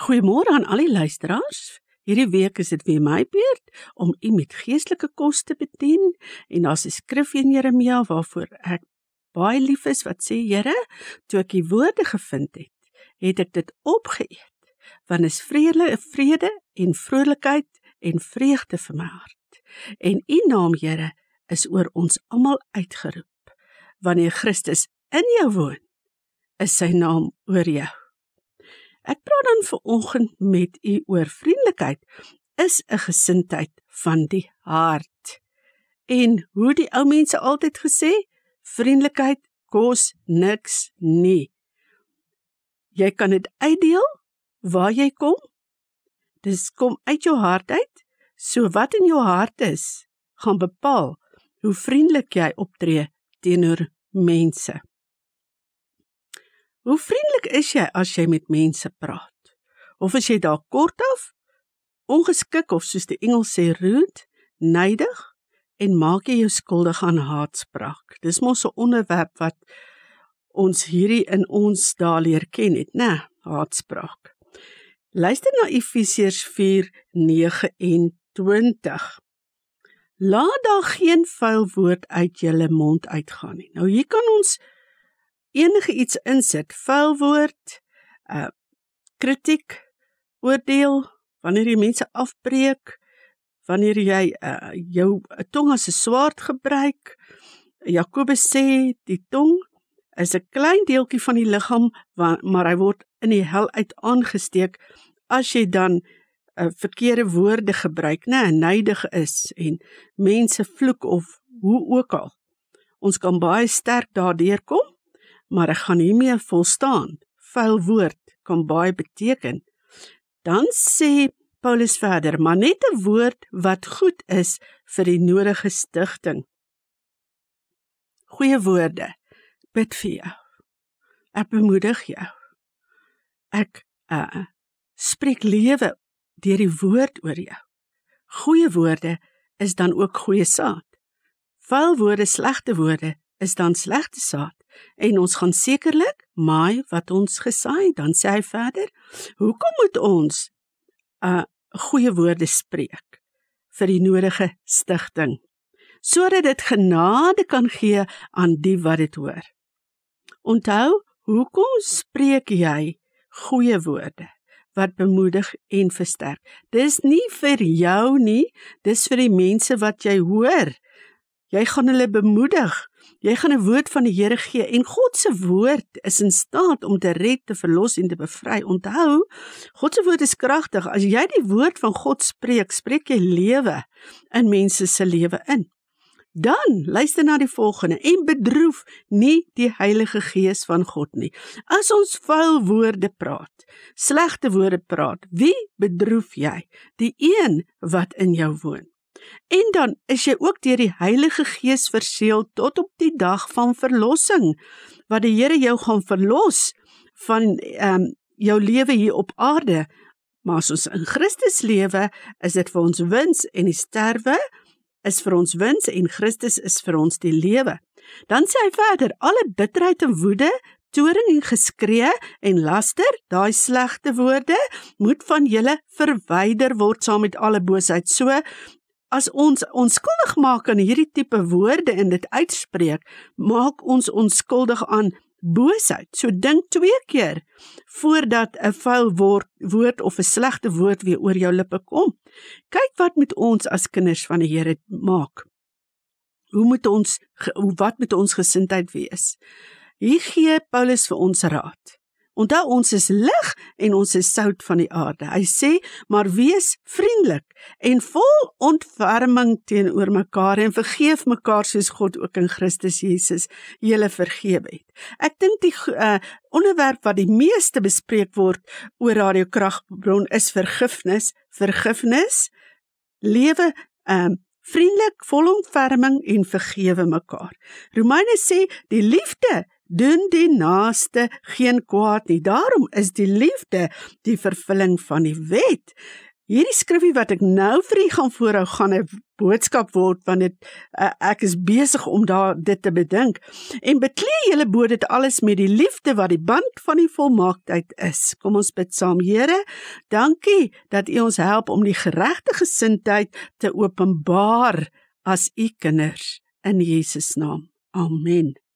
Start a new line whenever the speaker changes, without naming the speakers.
Goeiemôre aan al die luisteraars. Hierdie week is dit weer my beurt om u met geestelike kos te bedien en daar's 'n skrif in Jeremia waarvoor ek baie lief is wat sê Here, toe ek die woorde gevind het, het ek dit opgeëet, want is vrede, vrede en vrolikheid en vreugde vir my hart. En u naam, Here, is oor ons almal uitgeroep. Wanneer Christus in jou woon, is sy naam oor jou. Ek praat dan ver oggend met u oor vriendelikheid is 'n gesindheid van die hart. En hoe die ou mense altyd gesê, vriendelikheid kos niks nie. Jy kan dit uitdeel waar jy kom. Dis kom uit jou hart uit. So wat in jou hart is, gaan bepaal hoe vriendelik jy optree teenoor mense. Hoe vriendelik is jy as jy met mense praat? Of is jy dalk kortaf, ongeskik of soos die Engels sê rude, neidig en maak jy jou skuldig aan haatspraak? Dis mos 'n onderwerp wat ons hierdie in ons daar leer ken het, né? Haatspraak. Luister na Efesiërs 4:9 en 20. Laat daar geen vuil woord uit julle mond uitgaan nie. Nou hier kan ons enige iets insit, vuil woord, uh kritiek, oordeel, wanneer jy mense afbreek, wanneer jy uh jou uh, tong as 'n swaard gebruik. Jakobus sê die tong is 'n klein deeltjie van die liggaam, maar hy word in die hel uit aangesteek as jy dan uh, verkeerde woorde gebruik, né, en neydig is en mense vloek of hoe ook al. Ons kan baie sterk daardeur kom maar ek gaan hiermee volstaan. Vuil woord kan baie beteken. Dan sê Paulus verder, maar net 'n woord wat goed is vir die nodige stigting. Goeie woorde. Bid vir jou. Ek bemoedig jou. Ek uh spreek lewe deur die woord oor jou. Goeie woorde is dan ook goeie saad. Vuil woorde, slegte woorde is dan slegte saad en ons gaan sekerlik maai wat ons gesaai dan sê hy verder hoekom moet ons 'n uh, goeie woorde spreek vir die nodige stigting sodat dit genade kan gee aan die wat dit hoor onthou hoekom spreek jy goeie woorde wat bemoedig en versterk. Dis nie vir jou nie, dis vir die mense wat jy hoor. Jy gaan hulle bemoedig. Jy gaan 'n woord van die Here gee en God se woord is in staat om te red, te verlos en te bevry. Onthou, God se woord is kragtig. As jy die woord van God spreek, spreek jy lewe in mense se lewe in. Dan luister na die volgende en bedroef nie die Heilige Gees van God nie. As ons vuil woorde praat, slegte woorde praat, wie bedroef jy? Die een wat in jou woon. En dan is jy ook deur die Heilige Gees verseël tot op die dag van verlossing, wat die Here jou gaan verlos van ehm um, jou lewe hier op aarde. Maar as ons in Christus lewe, is dit vir ons wins en die sterwe is vir ons wins en Christus is vir ons die lewe. Dan sê hy verder, alle bitterheid en woede, toorn en geskree en laster, daai slegte woorde moet van julle verwyder word saam met alle boosheid. So As ons onskuldig maak aan hierdie tipe woorde en dit uitspreek, maak ons onskuldig aan boosheid. So dink twee keer voordat 'n vuil woord of 'n slegte woord weer oor jou lippe kom. Kyk wat met ons as kinders van die Here maak. Hoe moet ons wat met ons gesindheid wees? Hier gee Paulus vir ons raad. Onthou ons is lig en ons is sout van die aarde. Hy sê, maar wees vriendelik en vol ontferming teenoor mekaar en vergeef mekaar soos God ook in Christus Jesus julle vergewe het. Ek dink die uh, onderwerp wat die meeste bespreek word oor Radio Kragbron is vergifnis, vergifnis, lewe um, vriendelik, vol ontferming en vergewe mekaar. Romeine sê die liefde doen die naaste geen kwaad nie. Daarom is die liefde die vervulling van die wet. Hierdie skrifgie wat ek nou vir u gaan voorhou gaan 'n boodskap word want dit eh, ek is besig om daar dit te bedink en beklee julle bo dit alles met die liefde wat die band van die volmaaktheid is. Kom ons bid saam. Here, dankie dat U ons help om die geregte gesindheid te openbaar as U kinders in Jesus naam. Amen.